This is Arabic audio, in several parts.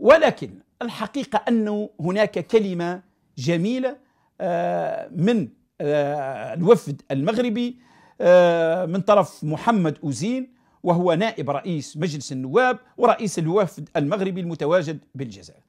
ولكن الحقيقة أنه هناك كلمة جميلة آه، من آه، الوفد المغربي آه، من طرف محمد أوزين وهو نائب رئيس مجلس النواب ورئيس الوفد المغربي المتواجد بالجزائر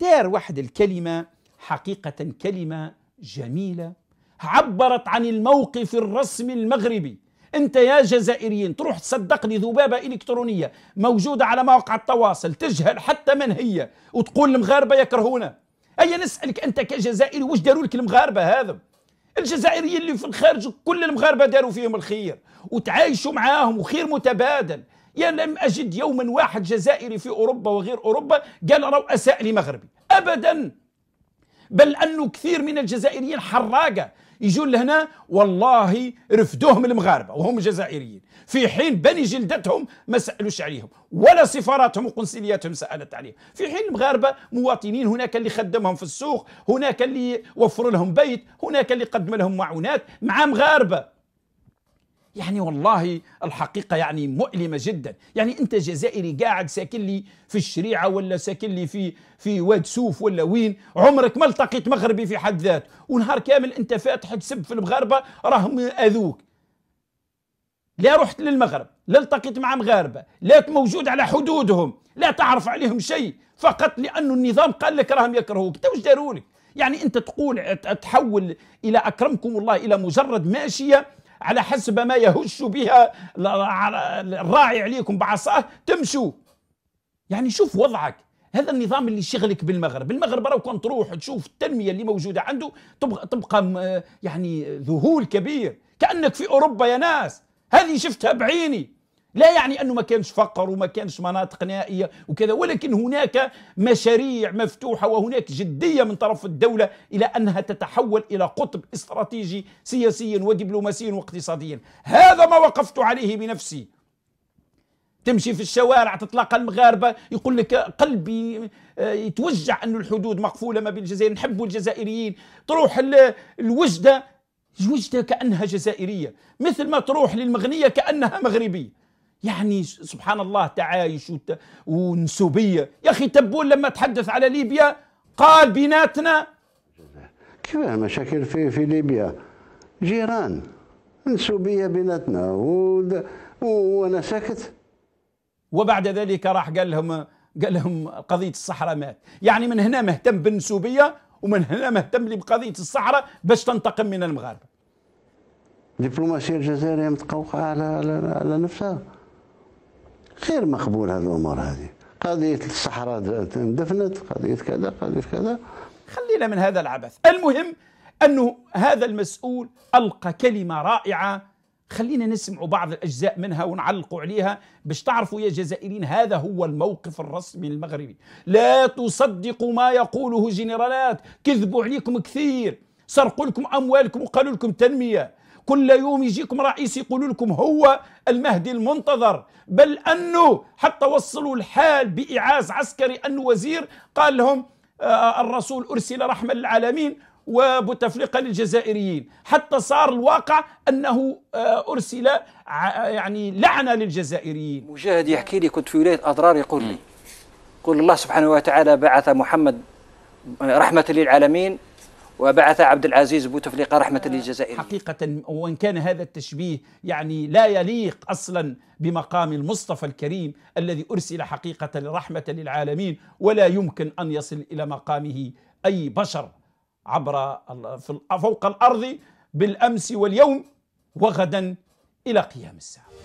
دار واحد الكلمة حقيقة كلمة جميلة عبرت عن الموقف الرسمي المغربي انت يا جزائريين تروح تصدق لي ذبابه الكترونيه موجوده على مواقع التواصل تجهل حتى من هي وتقول المغاربه يكرهونا اي نسالك انت كجزائري واش داروا لك المغاربه هذا الجزائريين اللي في الخارج كل المغاربه داروا فيهم الخير وتعايشوا معاهم وخير متبادل يا يعني لم اجد يوما واحد جزائري في اوروبا وغير اوروبا قال رؤساء لمغربي ابدا بل انه كثير من الجزائريين حراقه يجون لهنا والله رفدوهم المغاربه وهم جزائريين في حين بني جلدتهم ما سالوش عليهم ولا سفاراتهم وقنصلياتهم سالت عليهم في حين المغاربه مواطنين هناك اللي خدمهم في السوق هناك اللي وفر لهم بيت هناك اللي قدم لهم معونات مع مغاربه يعني والله الحقيقه يعني مؤلمه جدا يعني انت جزائري قاعد ساكن لي في الشريعه ولا ساكن لي في في واد سوف ولا وين عمرك ما التقيت مغربي في حد ذاته ونهار كامل انت فاتح تسب في المغاربه راهم اذوك لا رحت للمغرب لا التقيت مع مغاربه لا موجود على حدودهم لا تعرف عليهم شيء فقط لانه النظام قال لك راهم يكرهوك انت واش داروا لك يعني انت تقول تحول الى اكرمكم الله الى مجرد ماشيه على حسب ما يهش بها الراعي عليكم بعصاه تمشوا يعني شوف وضعك هذا النظام اللي شغلك بالمغرب المغرب راه كون تروح تشوف التنميه اللي موجوده عنده تبقى, تبقى يعني ذهول كبير كانك في اوروبا يا ناس هذه شفتها بعيني لا يعني انه ما كانش فقر وما كانش مناطق نائيه وكذا ولكن هناك مشاريع مفتوحه وهناك جديه من طرف الدوله الى انها تتحول الى قطب استراتيجي سياسيا ودبلوماسيا واقتصاديا هذا ما وقفت عليه بنفسي تمشي في الشوارع تتلاقى المغاربة يقول لك قلبي آه، يتوجع أن الحدود مقفولة ما بين الجزائر نحبوا الجزائريين تروح الوجدة الوجدة كأنها جزائرية مثل ما تروح للمغنية كأنها مغربية يعني سبحان الله تعايش ونسوبية يا أخي تبون لما تحدث على ليبيا قال بيناتنا كيف مشاكل في في ليبيا جيران نسوبية بيناتنا وأنا ساكت وبعد ذلك راح قال لهم قال لهم قضية الصحراء مات يعني من هنا مهتم بالنسوبية ومن هنا مهتم لي بقضية الصحراء باش تنتقم من المغاربة دبلوماسية الجزائرية متقوقعة على على, على نفسها غير مقبول هذه الامور هذه قضيه الصحراء اندفنت قضيه كذا قضيه كذا خلينا من هذا العبث المهم انه هذا المسؤول القى كلمه رائعه خلينا نسمع بعض الاجزاء منها ونعلقوا عليها باش تعرفوا يا جزائريين هذا هو الموقف الرسمي المغربي لا تصدقوا ما يقوله جنرالات كذبوا عليكم كثير سرقوا لكم اموالكم وقالوا لكم تنميه كل يوم يجيكم رئيس يقول لكم هو المهدي المنتظر بل أنه حتى وصلوا الحال بإعاز عسكري أن وزير قال لهم آه، الرسول أرسل رحمة للعالمين وبوتفليقة للجزائريين حتى صار الواقع أنه آه، أرسل يعني لعنة للجزائريين مجاهد يحكي لي كنت في ولاية أضرار يقول لي قل الله سبحانه وتعالى بعث محمد آه، رحمة للعالمين وبعث عبد العزيز بوتفليقه رحمه آه، للجزائر حقيقه وان كان هذا التشبيه يعني لا يليق اصلا بمقام المصطفى الكريم الذي ارسل حقيقه رحمه للعالمين ولا يمكن ان يصل الى مقامه اي بشر عبر فوق الارض بالامس واليوم وغدا الى قيام الساعه